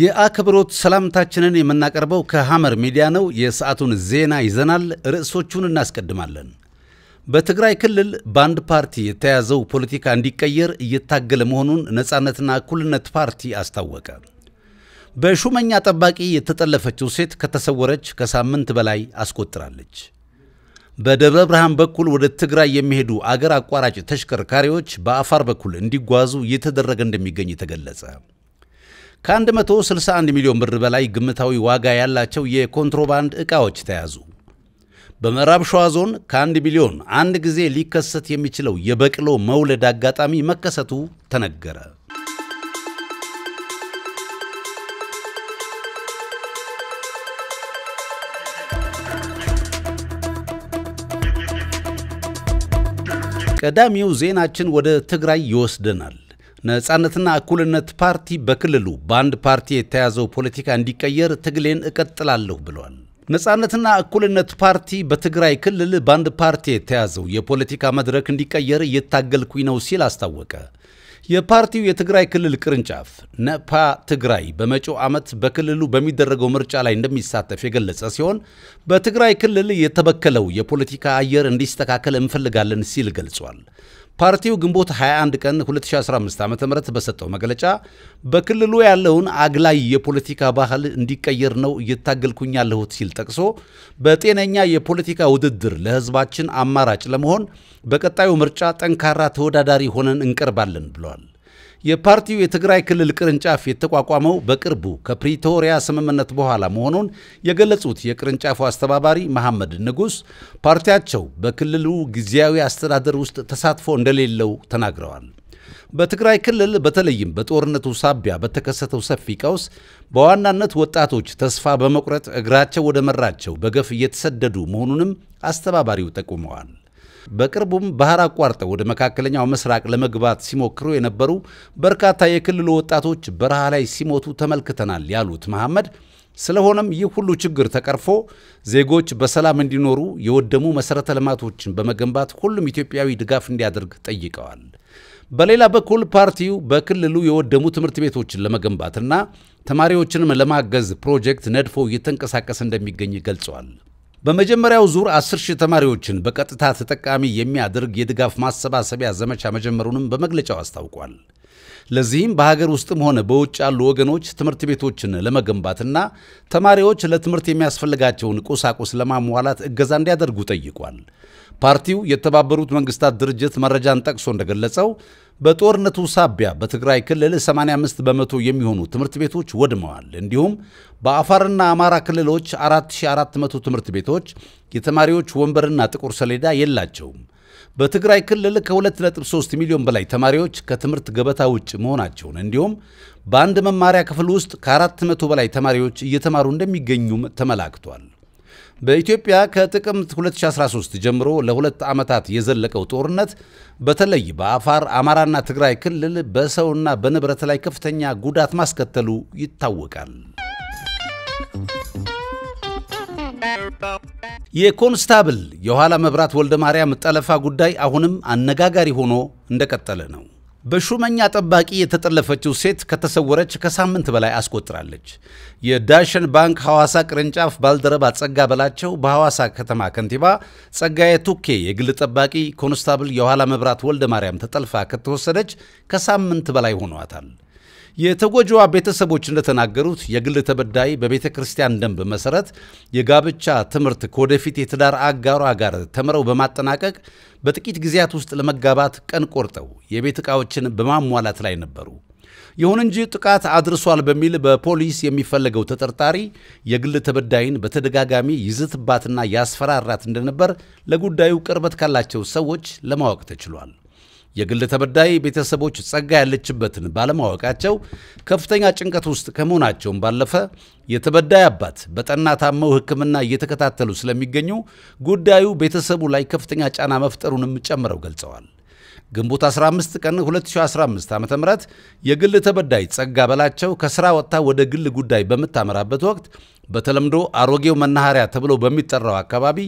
የአክብሮት ሰላምታችንን የምናቀርበው ከሐመር ሚዲያ ነው። የሰዓቱን ዜና ይዘናል። ርዕሶቹን እናስቀድማለን። በትግራይ ክልል በአንድ ፓርቲ የተያዘው ፖለቲካ እንዲቀየር እየታገለ መሆኑን ነፃነትና እኩልነት ፓርቲ አስታወቀ። በሹመኛ ጠባቂ የተጠለፈችው ሴት ከተሰወረች ከሳምንት በላይ አስቆጥራለች። በደብረ ብርሃን በኩል ወደ ትግራይ የሚሄዱ አገር አቋራጭ ተሽከርካሪዎች በአፋር በኩል እንዲጓዙ እየተደረገ እንደሚገኝ ተገለጸ። ከ161 ሚሊዮን ብር በላይ ግምታዊ ዋጋ ያላቸው የኮንትሮባንድ ዕቃዎች ተያዙ። በምዕራብ ሸዋ ዞን ከ1 ቢሊዮን አንድ ጊዜ ሊከሰት የሚችለው የበቅሎ መውለድ አጋጣሚ መከሰቱ ተነገረ። ቀዳሚው ዜናችን ወደ ትግራይ ይወስደናል። ነጻነትና እኩልነት ፓርቲ በክልሉ በአንድ ፓርቲ የተያዘው ፖለቲካ እንዲቀየር ትግሌን እቀጥላለሁ ብሏል። ነጻነትና እኩልነት ፓርቲ በትግራይ ክልል በአንድ ፓርቲ የተያዘው የፖለቲካ መድረክ እንዲቀየር እየታገልኩኝ ነው ሲል አስታወቀ። የፓርቲው የትግራይ ክልል ቅርንጫፍ ነፓ ትግራይ በመጪው ዓመት በክልሉ በሚደረገው ምርጫ ላይ እንደሚሳተፍ የገለጸ ሲሆን በትግራይ ክልል የተበከለው የፖለቲካ አየር እንዲስተካከል እንፈልጋለን ሲል ገልጿል። ፓርቲው ግንቦት 21 ቀን 2015 ዓ ም በሰጠው መግለጫ በክልሉ ያለውን አግላይ የፖለቲካ ባህል እንዲቀየር ነው እየታገልኩኝ ያለሁት ሲል ጠቅሶ በጤነኛ የፖለቲካ ውድድር ለህዝባችን አማራጭ ለመሆን በቀጣዩ ምርጫ ጠንካራ ተወዳዳሪ ሆነን እንቀርባለን ብለዋል። የፓርቲው የትግራይ ክልል ቅርንጫፍ የተቋቋመው በቅርቡ ከፕሪቶሪያ ስምምነት በኋላ መሆኑን የገለጹት የቅርንጫፉ አስተባባሪ መሐመድ ንጉስ ፓርቲያቸው በክልሉ ጊዜያዊ አስተዳደር ውስጥ ተሳትፎ እንደሌለው ተናግረዋል። በትግራይ ክልል በተለይም በጦርነቱ ሳቢያ በተከሰተው ሰፊ ቀውስ በዋናነት ወጣቶች ተስፋ በመቁረጥ እግራቸው ወደ መራቸው በገፍ እየተሰደዱ መሆኑንም አስተባባሪው ጠቁመዋል። በቅርቡም ባህር አቋርጠው ወደ መካከለኛው ምስራቅ ለመግባት ሲሞክሩ የነበሩ በርካታ የክልሉ ወጣቶች በረሃ ላይ ሲሞቱ ተመልክተናል ያሉት መሐመድ ስለሆነም ይህ ሁሉ ችግር ተቀርፎ ዜጎች በሰላም እንዲኖሩ የወደሙ መሠረተ ልማቶችን በመገንባት ሁሉም ኢትዮጵያዊ ድጋፍ እንዲያደርግ ጠይቀዋል። በሌላ በኩል ፓርቲው በክልሉ የወደሙ ትምህርት ቤቶችን ለመገንባትና ተማሪዎችንም ለማገዝ ፕሮጀክት ነድፎ እየተንቀሳቀሰ እንደሚገኝ ገልጸዋል። በመጀመሪያው ዙር 10 ሺህ ተማሪዎችን በቀጥታ ተጠቃሚ የሚያደርግ የድጋፍ ማሰባሰቢያ ዘመቻ መጀመሩንም በመግለጫው አስታውቋል። ለዚህም በሀገር ውስጥም ሆነ በውጭ ያሉ ወገኖች ትምህርት ቤቶችን ለመገንባትና ተማሪዎች ለትምህርት የሚያስፈልጋቸውን ቁሳቁስ ለማሟላት እገዛ እንዲያደርጉ ጠይቋል። ፓርቲው የተባበሩት መንግስታት ድርጅት መረጃን ጠቅሶ እንደገለጸው በጦርነቱ ሳቢያ በትግራይ ክልል 85 በመቶ የሚሆኑ ትምህርት ቤቶች ወድመዋል። እንዲሁም በአፋርና አማራ ክልሎች 4400 ትምህርት ቤቶች የተማሪዎች ወንበርና ጥቁር ሰሌዳ የላቸውም። በትግራይ ክልል ከ2.3 ሚሊዮን በላይ ተማሪዎች ከትምህርት ገበታ ውጭ መሆናቸውን እንዲሁም በአንድ መማሪያ ክፍል ውስጥ ከ400 በላይ ተማሪዎች እየተማሩ እንደሚገኙም ተመላክቷል። በኢትዮጵያ ከጥቅምት 2013 ጀምሮ ለሁለት ዓመታት የዘለቀው ጦርነት በተለይ በአፋር አማራና ትግራይ ክልል በሰውና በንብረት ላይ ከፍተኛ ጉዳት ማስከተሉ ይታወቃል። የኮንስታብል የኋላ መብራት ወልደ ማርያም ጠለፋ ጉዳይ አሁንም አነጋጋሪ ሆኖ እንደቀጠለ ነው። በሹመኛ ጠባቂ የተጠለፈችው ሴት ከተሰወረች ከሳምንት በላይ አስቆጥራለች። የዳሽን ባንክ ሐዋሳ ቅርንጫፍ ባልደረባ ጸጋ በላቸው በሐዋሳ ከተማ ከንቲባ ጸጋየ ቱኬ የግል ጠባቂ ኮንስታብል የኋላ መብራት ወልደ ማርያም ተጠልፋ ከተወሰደች ከሳምንት በላይ ሆኗታል። የተጎጂዋ ቤተሰቦች እንደተናገሩት የግል ተበዳይ በቤተ ክርስቲያን ደንብ መሰረት የጋብቻ ትምህርት ከወደፊት የትዳር አጋሯ ጋር ተምረው በማጠናቀቅ በጥቂት ጊዜያት ውስጥ ለመጋባት ቀን ቆርጠው የቤት ዕቃዎችን በማሟላት ላይ ነበሩ። ይሁን እንጂ ጥቃት አድርሷል በሚል በፖሊስ የሚፈለገው ተጠርጣሪ የግል ተበዳይን በተደጋጋሚ ይዝትባትና ያስፈራራት እንደነበር ለጉዳዩ ቅርበት ካላቸው ሰዎች ለማወቅ ተችሏል። የግል ተበዳይ ቤተሰቦች ጸጋ ያለችበትን ባለማወቃቸው ከፍተኛ ጭንቀት ውስጥ ከመሆናቸውም ባለፈ የተበዳይ አባት በጠና ታመው ሕክምና እየተከታተሉ ስለሚገኙ ጉዳዩ ቤተሰቡ ላይ ከፍተኛ ጫና መፍጠሩንም ጨምረው ገልጸዋል። ግንቦት 15 ቀን 2015 ዓ ም የግል ተበዳይ ጸጋ በላቸው ከስራ ወጥታ ወደ ግል ጉዳይ በምታመራበት ወቅት በተለምዶ አሮጌው መናኸሪያ ተብሎ በሚጠራው አካባቢ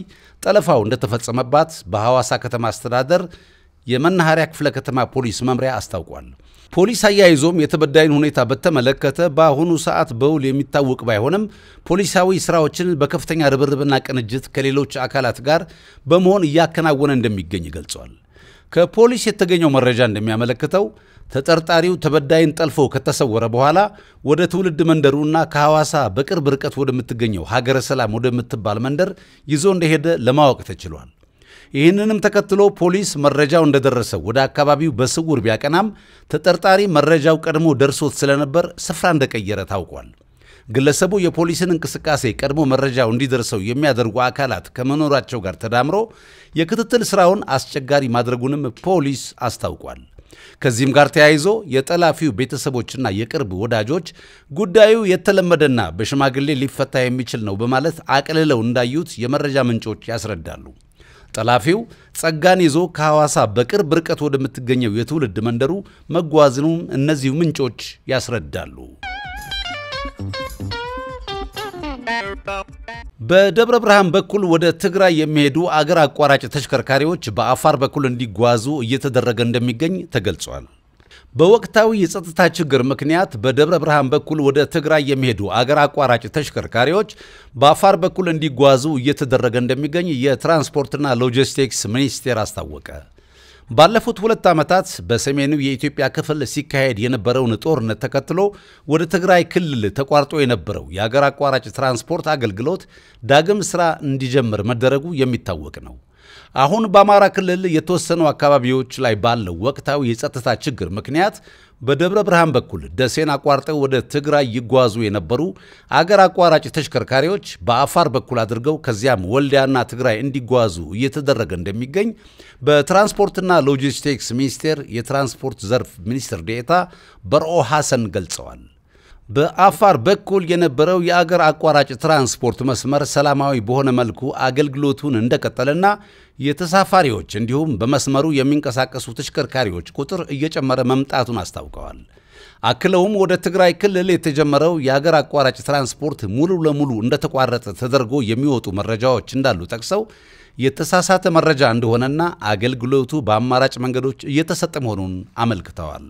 ጠለፋው እንደተፈጸመባት በሐዋሳ ከተማ አስተዳደር የመናኸሪያ ክፍለ ከተማ ፖሊስ መምሪያ አስታውቋል። ፖሊስ አያይዞም የተበዳይን ሁኔታ በተመለከተ በአሁኑ ሰዓት በውል የሚታወቅ ባይሆንም ፖሊሳዊ ስራዎችን በከፍተኛ ርብርብና ቅንጅት ከሌሎች አካላት ጋር በመሆን እያከናወነ እንደሚገኝ ገልጿል። ከፖሊስ የተገኘው መረጃ እንደሚያመለክተው ተጠርጣሪው ተበዳይን ጠልፎ ከተሰወረ በኋላ ወደ ትውልድ መንደሩና ከሐዋሳ በቅርብ ርቀት ወደምትገኘው ሀገረ ሰላም ወደምትባል መንደር ይዞ እንደሄደ ለማወቅ ተችሏል። ይህንንም ተከትሎ ፖሊስ መረጃው እንደደረሰው ወደ አካባቢው በስውር ቢያቀናም ተጠርጣሪ መረጃው ቀድሞ ደርሶት ስለነበር ስፍራ እንደቀየረ ታውቋል። ግለሰቡ የፖሊስን እንቅስቃሴ ቀድሞ መረጃው እንዲደርሰው የሚያደርጉ አካላት ከመኖራቸው ጋር ተዳምሮ የክትትል ስራውን አስቸጋሪ ማድረጉንም ፖሊስ አስታውቋል። ከዚህም ጋር ተያይዞ የጠላፊው ቤተሰቦችና የቅርብ ወዳጆች ጉዳዩ የተለመደና በሽማግሌ ሊፈታ የሚችል ነው በማለት አቅልለው እንዳዩት የመረጃ ምንጮች ያስረዳሉ። ጠላፊው ጸጋን ይዞ ከሐዋሳ በቅርብ ርቀት ወደምትገኘው የትውልድ መንደሩ መጓዝኑን እነዚሁ ምንጮች ያስረዳሉ። በደብረ ብርሃን በኩል ወደ ትግራይ የሚሄዱ አገር አቋራጭ ተሽከርካሪዎች በአፋር በኩል እንዲጓዙ እየተደረገ እንደሚገኝ ተገልጿል። በወቅታዊ የጸጥታ ችግር ምክንያት በደብረ ብርሃን በኩል ወደ ትግራይ የሚሄዱ አገር አቋራጭ ተሽከርካሪዎች በአፋር በኩል እንዲጓዙ እየተደረገ እንደሚገኝ የትራንስፖርትና ሎጂስቲክስ ሚኒስቴር አስታወቀ። ባለፉት ሁለት ዓመታት በሰሜኑ የኢትዮጵያ ክፍል ሲካሄድ የነበረውን ጦርነት ተከትሎ ወደ ትግራይ ክልል ተቋርጦ የነበረው የአገር አቋራጭ ትራንስፖርት አገልግሎት ዳግም ሥራ እንዲጀምር መደረጉ የሚታወቅ ነው። አሁን በአማራ ክልል የተወሰኑ አካባቢዎች ላይ ባለው ወቅታዊ የጸጥታ ችግር ምክንያት በደብረ ብርሃን በኩል ደሴን አቋርጠው ወደ ትግራይ ይጓዙ የነበሩ አገር አቋራጭ ተሽከርካሪዎች በአፋር በኩል አድርገው ከዚያም ወልዲያና ትግራይ እንዲጓዙ እየተደረገ እንደሚገኝ በትራንስፖርትና ሎጂስቲክስ ሚኒስቴር የትራንስፖርት ዘርፍ ሚኒስትር ዴኤታ በርኦ ሐሰን ገልጸዋል። በአፋር በኩል የነበረው የአገር አቋራጭ ትራንስፖርት መስመር ሰላማዊ በሆነ መልኩ አገልግሎቱን እንደቀጠለና የተሳፋሪዎች እንዲሁም በመስመሩ የሚንቀሳቀሱ ተሽከርካሪዎች ቁጥር እየጨመረ መምጣቱን አስታውቀዋል። አክለውም ወደ ትግራይ ክልል የተጀመረው የአገር አቋራጭ ትራንስፖርት ሙሉ ለሙሉ እንደተቋረጠ ተደርጎ የሚወጡ መረጃዎች እንዳሉ ጠቅሰው የተሳሳተ መረጃ እንደሆነና አገልግሎቱ በአማራጭ መንገዶች እየተሰጠ መሆኑን አመልክተዋል።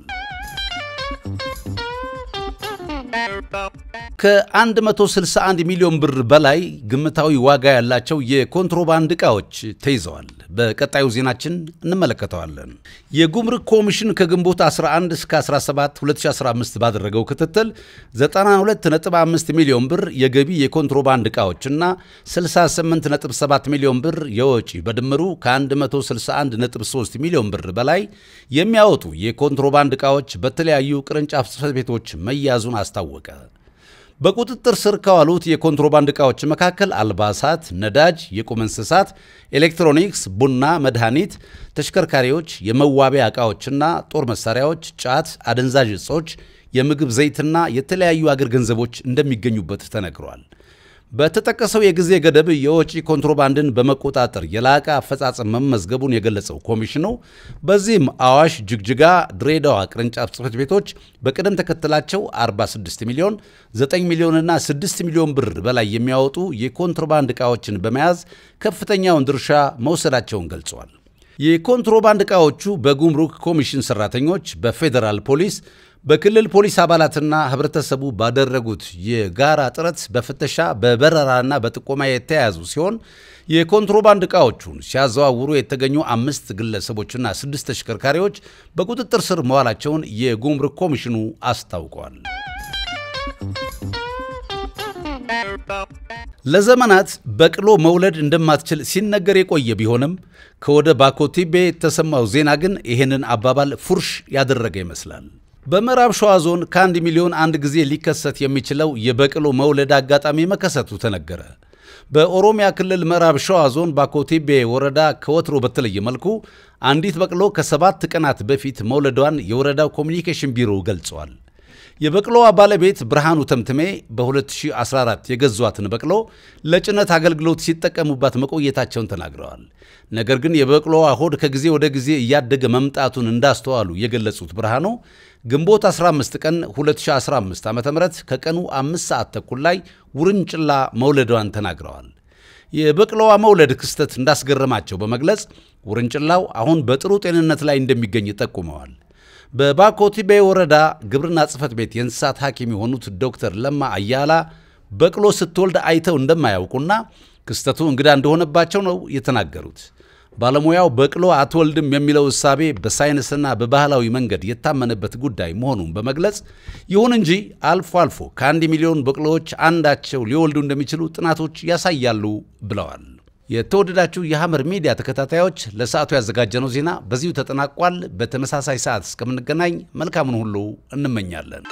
ከ161 ሚሊዮን ብር በላይ ግምታዊ ዋጋ ያላቸው የኮንትሮባንድ ዕቃዎች ተይዘዋል። በቀጣዩ ዜናችን እንመለከተዋለን። የጉምሩክ ኮሚሽን ከግንቦት 11 እስከ 17 2015 ባደረገው ክትትል 92.5 ሚሊዮን ብር የገቢ የኮንትሮባንድ ዕቃዎችና 68.7 ሚሊዮን ብር የወጪ በድምሩ ከ161.3 ሚሊዮን ብር በላይ የሚያወጡ የኮንትሮባንድ ዕቃዎች በተለያዩ ቅርንጫፍ ጽሕፈት ቤቶች መያዙን አስታወቀ። በቁጥጥር ስር ከዋሉት የኮንትሮባንድ ዕቃዎች መካከል አልባሳት፣ ነዳጅ፣ የቁም እንስሳት፣ ኤሌክትሮኒክስ፣ ቡና፣ መድኃኒት፣ ተሽከርካሪዎች፣ የመዋቢያ ዕቃዎችና ጦር መሳሪያዎች፣ ጫት፣ አደንዛዥ እጾች፣ የምግብ ዘይትና የተለያዩ አገር ገንዘቦች እንደሚገኙበት ተነግሯል። በተጠቀሰው የጊዜ ገደብ የወጪ ኮንትሮባንድን በመቆጣጠር የላቀ አፈጻጸም መመዝገቡን የገለጸው ኮሚሽኑ በዚህም አዋሽ፣ ጅግጅጋ፣ ድሬዳዋ ቅርንጫፍ ጽፈት ቤቶች በቅደም ተከተላቸው 46 ሚሊዮን፣ 9 ሚሊዮንና 6 ሚሊዮን ብር በላይ የሚያወጡ የኮንትሮባንድ ዕቃዎችን በመያዝ ከፍተኛውን ድርሻ መውሰዳቸውን ገልጸዋል። የኮንትሮባንድ ዕቃዎቹ በጉምሩክ ኮሚሽን ሰራተኞች፣ በፌዴራል ፖሊስ በክልል ፖሊስ አባላትና ህብረተሰቡ ባደረጉት የጋራ ጥረት በፍተሻ በበረራና በጥቆማ የተያዙ ሲሆን የኮንትሮባንድ ዕቃዎቹን ሲያዘዋውሩ የተገኙ አምስት ግለሰቦችና ስድስት ተሽከርካሪዎች በቁጥጥር ስር መዋላቸውን የጉምሩክ ኮሚሽኑ አስታውቋል። ለዘመናት በቅሎ መውለድ እንደማትችል ሲነገር የቆየ ቢሆንም ከወደ ባኮቲቤ የተሰማው ዜና ግን ይህንን አባባል ፉርሽ ያደረገ ይመስላል። በምዕራብ ሸዋ ዞን ከአንድ ሚሊዮን አንድ ጊዜ ሊከሰት የሚችለው የበቅሎ መውለድ አጋጣሚ መከሰቱ ተነገረ። በኦሮሚያ ክልል ምዕራብ ሸዋ ዞን ባኮቴቤ ወረዳ ከወትሮ በተለየ መልኩ አንዲት በቅሎ ከሰባት ቀናት በፊት መውለዷን የወረዳው ኮሚኒኬሽን ቢሮ ገልጿል። የበቅሎዋ ባለቤት ብርሃኑ ተምትሜ በ2014 የገዟትን በቅሎ ለጭነት አገልግሎት ሲጠቀሙባት መቆየታቸውን ተናግረዋል። ነገር ግን የበቅሎዋ ሆድ ከጊዜ ወደ ጊዜ እያደገ መምጣቱን እንዳስተዋሉ የገለጹት ብርሃኑ ግንቦት 15 ቀን 2015 ዓ ም ከቀኑ 5 ሰዓት ተኩል ላይ ውርንጭላ መውለዷን ተናግረዋል። የበቅሎዋ መውለድ ክስተት እንዳስገረማቸው በመግለጽ ውርንጭላው አሁን በጥሩ ጤንነት ላይ እንደሚገኝ ጠቁመዋል። በባኮቲቤ ወረዳ ግብርና ጽህፈት ቤት የእንስሳት ሐኪም የሆኑት ዶክተር ለማ አያላ በቅሎ ስትወልድ አይተው እንደማያውቁና ክስተቱ እንግዳ እንደሆነባቸው ነው የተናገሩት። ባለሙያው በቅሎ አትወልድም የሚለው እሳቤ በሳይንስና በባህላዊ መንገድ የታመነበት ጉዳይ መሆኑን በመግለጽ ይሁን እንጂ አልፎ አልፎ ከአንድ ሚሊዮን በቅሎዎች አንዳቸው ሊወልዱ እንደሚችሉ ጥናቶች ያሳያሉ ብለዋል። የተወደዳችሁ የሐመር ሚዲያ ተከታታዮች ለሰዓቱ ያዘጋጀነው ዜና በዚሁ ተጠናቋል። በተመሳሳይ ሰዓት እስከምንገናኝ መልካምን ሁሉ እንመኛለን።